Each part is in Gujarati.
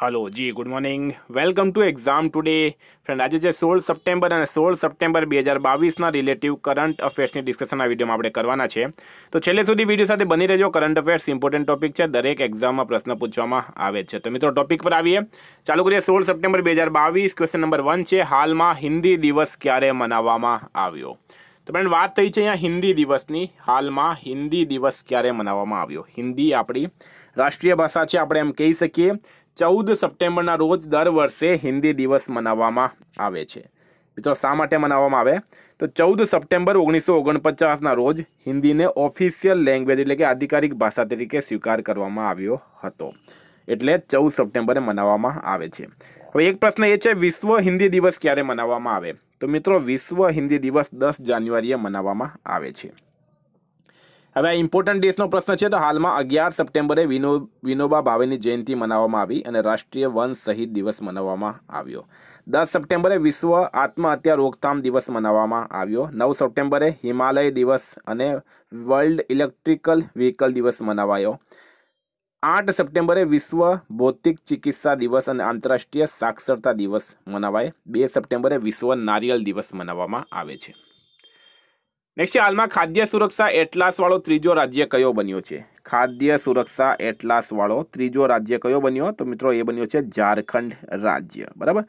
હલો જી good morning welcome to exam today friend આજે જે સોળ સપ્ટેમ્બર અને સોળ સપ્ટેમ્બર બે હજાર બાવીસના રિલેટિવ કરંટ અફેર્સની ડિસ્કશનના વિડીયોમાં આપણે કરવાના છે તો છેલ્લે સુધી વિડીયો સાથે બની રહેજો કરંટ અફેર્સ ઇમ્પોર્ટન્ટ ટોપિક છે દરેક એક્ઝામમાં પ્રશ્ન પૂછવામાં આવે છે તો મિત્રો ટોપિક પર આવીએ ચાલુ કરીએ સોળ સપ્ટેમ્બર બે હજાર બાવીસ ક્વેશ્ચન નંબર વન છે હાલમાં હિન્દી દિવસ ક્યારે મનાવવામાં આવ્યો તો ફ્રેન્ડ વાત થઈ છે અહીંયા હિન્દી દિવસની હાલમાં હિન્દી દિવસ ક્યારે મનાવવામાં આવ્યો હિન્દી આપણી રાષ્ટ્રીય ભાષા છે આપણે એમ કહી શકીએ ચૌદ સપ્ટેમ્બરના રોજ દર વર્ષે હિન્દી દિવસ મનાવવામાં આવે છે મિત્રો શા માટે મનાવવામાં આવે તો ચૌદ સપ્ટેમ્બર ઓગણીસો ઓગણપચાસના રોજ હિન્દીને ઓફિશિયલ લેંગ્વેજ એટલે કે આધિકારિક ભાષા તરીકે સ્વીકાર કરવામાં આવ્યો હતો એટલે ચૌદ સપ્ટેમ્બરે મનાવવામાં આવે છે હવે એક પ્રશ્ન એ છે વિશ્વ હિન્દી દિવસ ક્યારે મનાવવામાં આવે તો મિત્રો વિશ્વ હિન્દી દિવસ દસ જાન્યુઆરીએ મનાવવામાં આવે છે હવે આ ઇમ્પોર્ટન્ટ ડેસનો પ્રશ્ન છે તો હાલમાં અગિયાર સપ્ટેમ્બરે વિનો વિનોબા ભાવેની જયંતિ મનાવવામાં આવી અને રાષ્ટ્રીય વન શહીદ દિવસ મનાવવામાં આવ્યો દસ સપ્ટેમ્બરે વિશ્વ આત્મહત્યા રોકથામ દિવસ મનાવવામાં આવ્યો નવ સપ્ટેમ્બરે હિમાલય દિવસ અને વર્લ્ડ ઇલેક્ટ્રિકલ વ્હીકલ દિવસ મનાવાયો આઠ સપ્ટેમ્બરે વિશ્વ ભૌતિક ચિકિત્સા દિવસ અને આંતરરાષ્ટ્રીય સાક્ષરતા દિવસ મનાવાય બે સપ્ટેમ્બરે વિશ્વ નારિયેલ દિવસ મનાવવામાં આવે છે નેક્સ્ટ છે હાલમાં ખાદ્ય સુરક્ષા એટલાસવાળો ત્રીજો રાજ્ય કયો બન્યો છે ખાદ્ય સુરક્ષા એટલાસવાળો ત્રીજો રાજ્ય કયો બન્યો તો મિત્રો એ બન્યો છે ઝારખંડ રાજ્ય બરાબર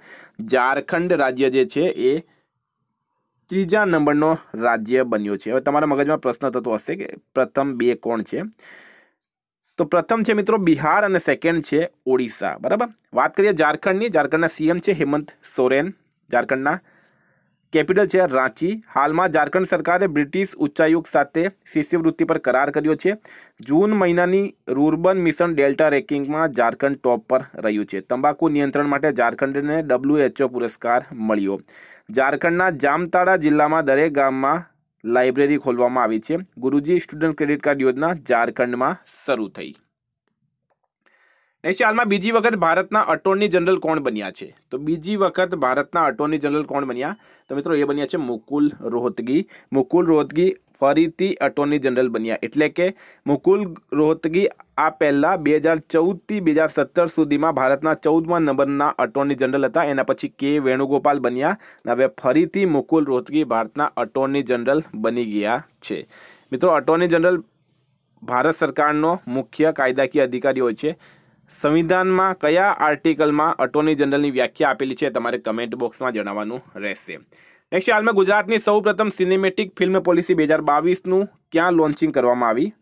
ઝારખંડ રાજ્ય જે છે એ ત્રીજા નંબરનો રાજ્ય બન્યો છે હવે તમારા મગજમાં પ્રશ્ન થતો હશે કે પ્રથમ બે કોણ છે તો પ્રથમ છે મિત્રો બિહાર અને સેકન્ડ છે ઓડિશા બરાબર વાત કરીએ ઝારખંડની ઝારખંડના સીએમ છે હેમંત સોરેન ઝારખંડના કેપિટલ છે રાંચી હાલમાં જારખંડ સરકારે બ્રિટિશ ઉચ્ચાયુક સાથે સીસી વૃત્તિ પર કરાર કર્યો છે જૂન મહિનાની રુરબન મિશન ડેલ્ટા રેકિંગમાં જારખંડ ટોપ પર રહ્યું છે તમાકુ નિયંત્રણ માટે જારખંડેને WHO પુરસ્કાર મળ્યો જારખંડના જામતાડા જિલ્લામાં દરેક ગામમાં લાઇબ્રેરી ખોલવામાં આવી છે ગુરુજી સ્ટુડન્ટ ક્રેડિટ કાર્ડ યોજના જારખંડમાં શરૂ થઈ નેક્સ્ટ હાલમાં બીજી વખત ભારતના અટોર્ની જનરલ કોણ બન્યા છે તો બીજી વખત ભારતના અટોર્ની જનરલ કોણ બન્યા તો મિત્રો એ બન્યા છે મુકુલ રોહતગી મુકુલ રોહતગી ફરીથી અટોર્ની જનરલ બન્યા એટલે કે મુકુલ રોહતગી આ પહેલાં બે હજાર ચૌદથી બે હજાર સત્તર સુધીમાં ભારતના ચૌદમા નંબરના અટોર્ની જનરલ હતા એના પછી કે વેણુગોપાલ બન્યા હવે ફરીથી મુકુલ રોહતગી ભારતના અટોર્ની જનરલ બની ગયા છે મિત્રો અટોર્ની જનરલ ભારત સરકારનો મુખ્ય કાયદાકીય અધિકારી હોય છે સંવિધાનમાં કયા આર્ટિકલમાં અટોર્ની જનરલની વ્યાખ્યા આપેલી છે તમારે કમેન્ટ બોક્સમાં જણાવવાનું રહેશે નેક્સ્ટ હાલમાં ગુજરાતની સૌ પ્રથમ સિનેમેટિક ફિલ્મ પોલિસી બે હજાર બાવીસનું ક્યાં લોન્ચિંગ કરવામાં આવી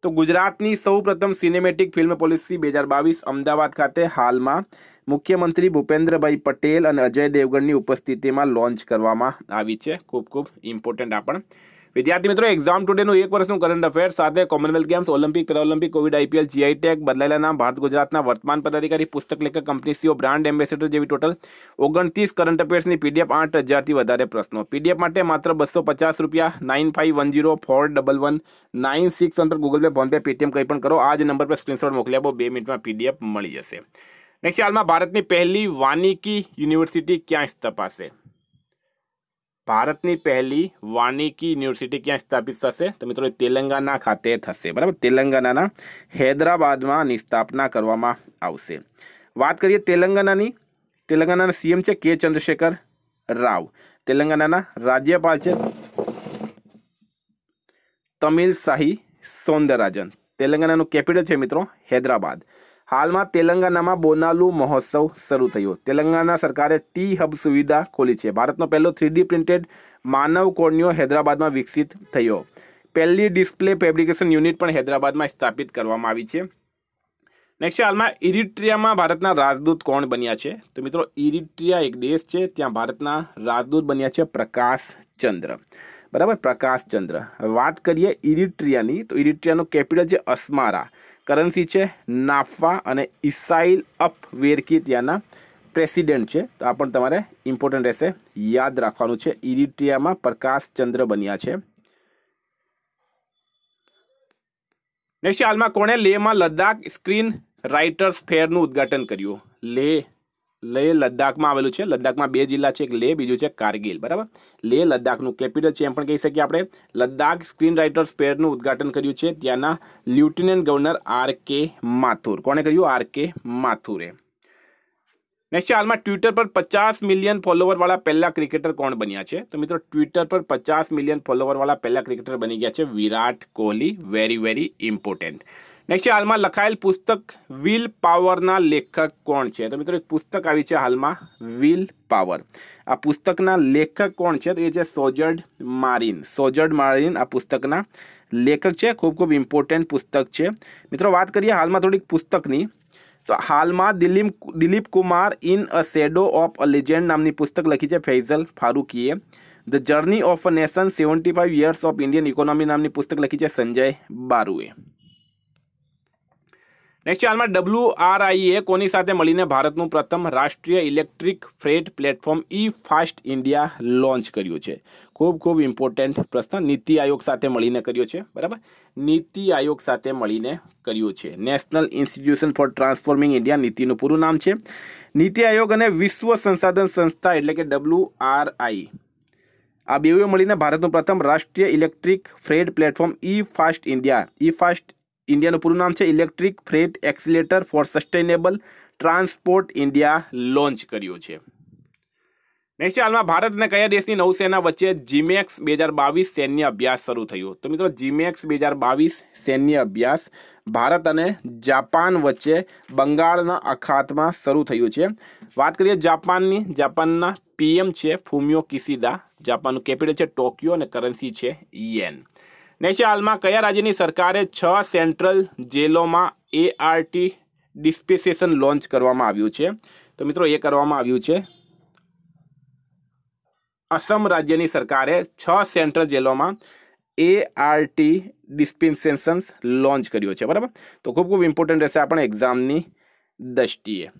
તો ગુજરાતની સૌપ્રથમ સિનેમેટિક ફિલ્મ પોલિસી બે હજાર બાવીસ અમદાવાદ ખાતે હાલમાં મુખ્યમંત્રી ભૂપેન્દ્રભાઈ પટેલ અને અજય દેવગણની ઉપસ્થિતિમાં લોન્ચ કરવામાં આવી છે ખૂબ ખૂબ ઇમ્પોર્ટન્ટ આપણ વિદ્યાર્થી મિત્રો એક્ઝામ ટુડેનું એક વર્ષનું કરંટ અફેર સાથે commonwealth games olympic paralympic covid IPL GI tag બદલાયેલા નામ ભારત ગુજરાતના વર્તમાન પદાધિકારી પુસ્તક લેખક કંપની સીઓ બ્રાન્ડ એમ્બેસેડર જેવી ટોટલ ઓગણત્રીસ કરંટ અફેર્સની પીડીએફ આઠ હજારથી વધારે પ્રશ્નો પીડીએફ માટે માત્ર બસો પચાસ રૂપિયા nine five one zero four double one nine six અંતર ગૂગલ પે ફોનપે પેટીએમ કંઈ પણ કરો આ જ નંબર પર સ્ક્રીનશોટ મોકલી આપો બે મિનિટમાં પીડીએફ મળી જશે નેક્સ્ટ હાલમાં ભારતની પહેલી વાનિકી યુનિવર્સિટી ક્યાં સ્થપાશે ભારતની પહેલી વાનિકી યુનિવર્સિટી ક્યાં સ્થાપિત થશે તો મિત્રો તેલંગાના ખાતે થશે બરાબર તેલંગાનાના હૈદરાબાદમાં આની સ્થાપના કરવામાં આવશે વાત કરીએ તેલંગાનાની તેલંગાનાના સીએમ છે કે ચંદ્રશેખર રાવ તેલંગાનાના રાજ્યપાલ છે તમિલ શાહી સૌંદરરાજન તેલંગાનાનું કેપિટલ છે મિત્રો હૈદરાબાદ હાલમાં તેલંગાનામાં બોનાલુ મહોત્સવ શરૂ થયો તેલંગાના સરકારે ટી હબ સુવિધા ખોલી છે ભારતનો પહેલો થ્રીડી પ્રિન્ટેડ માનવ કોર્નિયો હૈદરાબાદમાં વિકસિત થયો પહેલી ડિસ્પ્લે ફેબ્રિકેશન યુનિટ પણ હૈદરાબાદમાં સ્થાપિત કરવામાં આવી છે નેક્સ્ટ હાલમાં ઇરિટ્રિયામાં ભારતના રાજદૂત કોણ બન્યા છે તો મિત્રો ઇરિટ્રિયા એક દેશ છે ત્યાં ભારતના રાજદૂત બન્યા છે પ્રકાશ ચંદ્ર બરાબર પ્રકાશ ચંદ્ર વાત કરીએ ઇરિટ્રિયાની તો ઇરિટ્રિયાનું કેપિટલ છે અસ્મારા કરન્સી છે નાફા અને ઇસાઇલ અપ વેરકી ત્યાંના પ્રેસિડેન્ટ છે તો આ પણ તમારે ઇમ્પોર્ટન્ટ રહેશે યાદ રાખવાનું છે ઇરિટ્રિયામાં પ્રકાશ ચંદ્ર બન્યા છે નેક્સ્ટ હાલમાં કોણે લેહમાં લદ્દાખ સ્ક્રીન રાઇટર્સ ફેરનું ઉદ્ઘાટન કર્યું લેહ લેહ લદ્દાખમાં આવેલું છે લદ્દાખમાં બે જિલ્લા છે એક લેહ બીજું છે કારગિલ બરાબર લેહ લદ્દાખનું કેપિટલ છે એમ પણ કહી શકીએ આપણે લદ્દાખ સ્ક્રીન રાઇટર્સ ફેરનું ઉદ્ઘાટન કર્યું છે ત્યાંના લ્યુટિનન્ટ ગવર્નર આર કે માથુર કોણે કર્યું આર કે માથુરે નેક્સ્ટ હાલમાં ટ્વિટર પર પચાસ મિલિયન ફોલોવરવાળા પહેલા ક્રિકેટર કોણ બન્યા છે તો મિત્રો ટ્વિટર પર પચાસ મિલિયન ફોલોવરવાળા પહેલા ક્રિકેટર બની ગયા છે Virat Kohli very very important next है हाल में लखायेल पुस्तक विल पावर ना लेखक कोण है तो मित्रों एक पुस्तक आई है हाल में व्हील पावर आ पुस्तक ना लेखक कोण है तो ये सोजर्ड मारीन सोजर्ड मारीन आ पुस्तक ना लेखक है खूब खूब इम्पोर्टेंट पुस्तक है मित्रों बात करिए हाल में थोड़ी पुस्तक तो हाल में Dilip Dilip Kumar in a shadow of a legend नाम की पुस्तक लिखी है फैजल फारूकीए the journey of a nation seventy five years of Indian economy नाम की पुस्तक लिखी है संजय बारूए નેક્સ્ટ હાલમાં ડબલ્યુઆરઆઈએ કોની સાથે મળીને ભારતનું પ્રથમ રાષ્ટ્રીય electric freight platform E fast India launch કર્યું છે ખૂબ ખૂબ ઇમ્પોર્ટન્ટ પ્રશ્ન નીતિ આયોગ સાથે મળીને કર્યો છે બરાબર નીતિ આયોગ સાથે મળીને કર્યું છે national institution for transforming India નીતિનું પૂરું નામ છે નીતિ આયોગ અને વિશ્વ સંસાધન સંસ્થા એટલે કે ડબલ્યુઆરઆઈ આ બેઉએ મળીને ભારતનું પ્રથમ રાષ્ટ્રીય electric freight platform E fast India E fast ઇન્ડિયાનું પૂરું નામ છે electric freight accelerator for sustainable transport India launch કર્યું છે નેક્સ્ટ હાલમાં ભારત અને કયા દેશની નૌસેના વચ્ચે જીમેક્સ બે હજાર બાવીસ સૈન્ય અભ્યાસ શરૂ થયો તો મિત્રો જીમેક્સ બે હજાર બાવીસ સૈન્ય અભ્યાસ ભારત અને જાપાન વચ્ચે બંગાળના અખાતમાં શરૂ થયું છે વાત કરીએ જાપાનની જાપાનના પીએમ છે ફુમિયો કિસિદા જાપાનનું કેપિટલ છે ટોક્યો અને કરન્સી છે યેન નેચે હાલમાં કયા રાજ્યની સરકારે છ સેન્ટ્રલ જેલોમાં એઆરટી ડિસ્પેસેશન લોન્ચ કરવામાં આવ્યું છે તો મિત્રો એ કરવામાં આવ્યું છે અસમ રાજ્યની સરકારે છ સેન્ટ્રલ જેલોમાં એઆરટી ડિસ્પેન્સેશન્સ લોન્ચ કર્યો છે બરાબર તો ખૂબ ખૂબ ઇમ્પોર્ટન્ટ રહેશે આપણે એક્ઝામની દ્રષ્ટિએ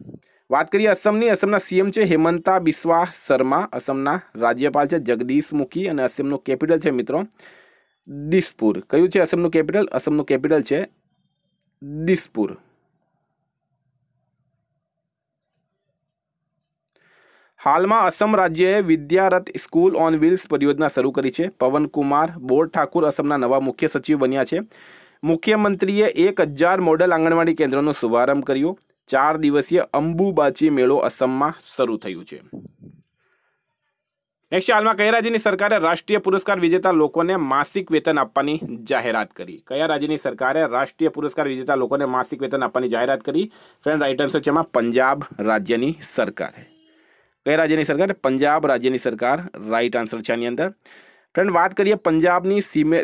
વાત કરીએ અસમની અસમના સીએમ છે હેમંતા બિસ્વા શર્મા અસમના રાજ્યપાલ છે જગદીશ મુખી અને અસમનું કેપિટલ છે મિત્રો દિસપુર કયું છે અસમનું કેપિટલ અસમનું કેપિટલ છે દિસપુર હાલમાં અસમ રાજ્યએ વિદ્યારત સ્કૂલ ઓન વ્હીલ્સ પરિયોજના શરૂ કરી છે પવનકુમાર બોર ઠાકુર અસમના નવા મુખ્ય સચિવ બન્યા છે મુખ્યમંત્રીએ એક હજાર મોડલ આંગણવાડી કેન્દ્રનો શુભારંભ કર્યો ચાર દિવસીય અંબુબાચી મેળો અસમમાં શરૂ થયું છે નેક્સ્ટ હાલમાં કયા રાજ્યની સરકારે રાષ્ટ્રીય પુરસ્કાર વિજેતા લોકોને માસિક વેતન આપવાની જાહેરાત કરી કયા રાજ્યની સરકારે રાષ્ટ્રીય પુરસ્કાર વિજેતા લોકોને માસિક વેતન આપવાની જાહેરાત કરી ફ્રેન્ડ રાઇટ આન્સર છે એમાં પંજાબ રાજ્યની સરકારે કયા રાજ્યની સરકાર પંજાબ રાજ્યની સરકાર રાઇટ આન્સર છે આની અંદર ફ્રેન્ડ વાત કરીએ પંજાબની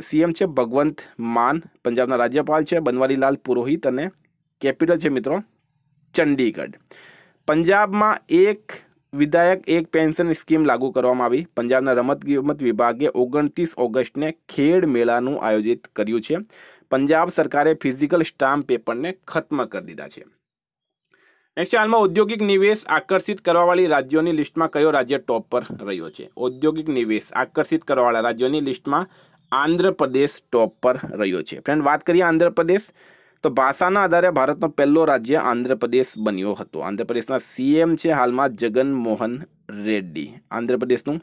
સીએમ છે ભગવંત માન પંજાબના રાજ્યપાલ છે બનવારીલાલ પુરોહિત અને કેપિટલ છે મિત્રો ચંડીગઢ પંજાબમાં એક વિધાયક એક પેન્શન સ્કીમ લાગુ કરવામાં આવી પંજાબના રમતગમત વિભાગે ઓગણત્રીસ ઓગસ્ટને ખેડ મેળાનું આયોજિત કર્યું છે પંજાબ સરકારે ફિઝિકલ સ્ટામ્પ પેપરને ખત્મ કરી દીધા છે નેક્સ્ટ હાલમાં ઔદ્યોગિક નિવેશ આકર્ષિત કરવાવાળી રાજ્યોની લિસ્ટમાં કયો રાજ્ય ટોપ પર રહ્યો છે ઔદ્યોગિક નિવેશ આકર્ષિત કરવાવાળા રાજ્યોની લિસ્ટમાં આંધ્રપ્રદેશ ટોપ પર રહ્યો છે ફ્રેન્ડ વાત કરીએ આંધ્રપ્રદેશ તો ભાષાના આધારે ભારતનો પહેલો રાજ્ય આંધ્રપ્રદેશ બન્યો હતો આંધ્રપ્રદેશના સીએમ છે હાલમાં જગન મોહન રેડ્ડી આંધ્રપ્રદેશનું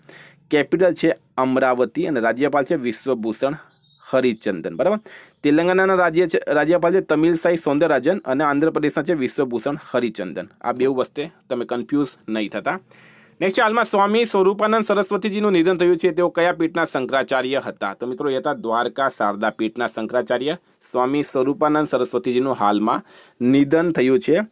કેપિટલ છે અમરાવતી અને રાજ્યપાલ છે વિશ્વભૂષણ હરિચંદન બરાબર તેલંગાનાના રાજ્ય છે રાજ્યપાલ છે તમિલ સાઈ સૌંદરરાજન અને આંધ્રપ્રદેશના છે વિશ્વભૂષણ હરિચંદન આ બેઉ વસ્તે તમે કન્ફ્યુઝ નહીં થતા નેક્સ્ટ હાલમાં સ્વામી સ્વરૂપાનંદ સરસ્વતીજીનું નિધન થયું છે તેઓ કયા પીઠના શંકરાચાર્ય હતા તો મિત્રો એ હતા દ્વારકા શારદા પીઠના શંકરાચાર્ય સ્વામી સ્વરૂપાનંદ સરસ્વતીજીનું હાલમાં નિધન થયું છે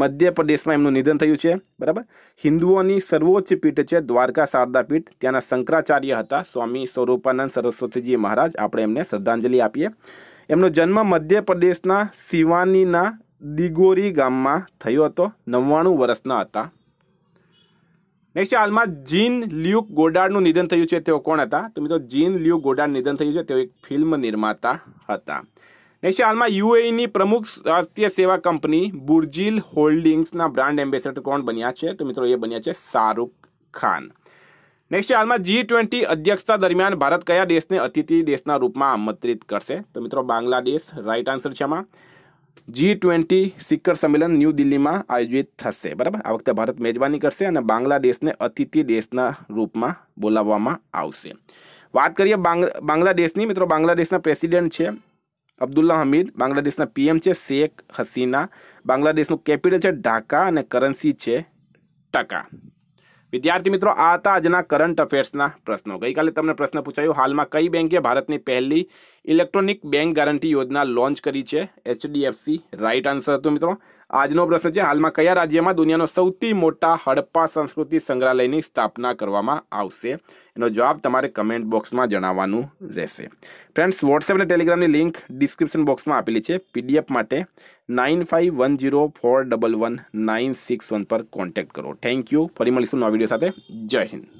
મધ્યપ્રદેશમાં એમનું નિધન થયું છે બરાબર હિન્દુઓની સર્વોચ્ચ પીઠ છે દ્વારકા શારદા પીઠ ત્યાંના શંકરાચાર્ય હતા સ્વામી સ્વરૂપાનંદ સરસ્વતીજી મહારાજ આપણે એમને શ્રદ્ધાંજલિ આપીએ એમનો જન્મ મધ્યપ્રદેશના શિવાનીના દિગોરી ગામમાં થયો હતો નવ્વાણું વર્ષના હતા નેક્સ્ટ હાલમાં જીન લ્યુક ગોડાર્ડનું નિધન થયું છે તેઓ કોણ હતા તો મિત્રો જીન લ્યુક ગોડાર્ડ નિધન થયું છે તેઓ એક ફિલ્મ નિર્માતા હતા નેક્સ્ટ હાલમાં યુએઈની પ્રમુખ સ્વાસ્થ્ય સેવા કંપની બુર્જીલ હોલ્ડિંગ્સના બ્રાન્ડ એમ્બેસેડર કોણ બન્યા છે તો મિત્રો એ બન્યા છે શાહરૂખ ખાન નેક્સ્ટ હાલમાં જી ટ્વેન્ટી અધ્યક્ષતા દરમિયાન ભારત કયા દેશને અતિથિ દેશના રૂપમાં આમંત્રિત કરશે તો મિત્રો બાંગ્લાદેશ રાઇટ આન્સર છે આમાં જી ટ્વેન્ટી શિખર સંમેલન ન્યૂ દિલ્હીમાં આયોજિત થશે બરાબર આ વખતે ભારત મેજબાની કરશે અને બાંગ્લાદેશને અતિથિ દેશના રૂપમાં બોલાવવામાં આવશે વાત કરીએ બાંગ્લાદેશની મિત્રો બાંગ્લાદેશના પ્રેસિડેન્ટ છે અબ્દુલ્લા હમીદ બાંગ્લાદેશના પીએમ છે શેખ હસીના બાંગ્લાદેશનું કેપિટલ છે ઢાકા અને કરન્સી છે ટકા વિદ્યાર્થી મિત્રો આ હતા આજના કરંટ અફેર્સના પ્રશ્નો ગઈકાલે તમને પ્રશ્ન પૂછાયો હાલમાં કઈ બેંકે ભારતની પહેલી ઇલેક્ટ્રોનિક બેંક ગારંટી યોજના લોન્ચ કરી છે એચડીએફસી રાઈટ આન્સર હતો મિત્રો આજનો પ્રશ્ન છે હાલમાં કયા રાજ્યમાં દુનિયાનો સૌથી મોટા હડપ્પા સંસ્કૃતિ સંગ્રહાલયની સ્થાપના કરવામાં આવશે એનો જવાબ તમારે કમેન્ટ બોક્સમાં જણાવવાનું રહેશે ફ્રેન્ડ્સ વોટ્સએપ અને ટેલિગ્રામની લિંક ડિસ્ક્રિપ્શન બોક્સમાં આપેલી છે પીડીએફ માટે nine five one zero four double one nine six one પર કોન્ટેક્ટ કરો થેન્ક યુ ફરી મળીશું નવા વિડીયો સાથે જય હિન્દ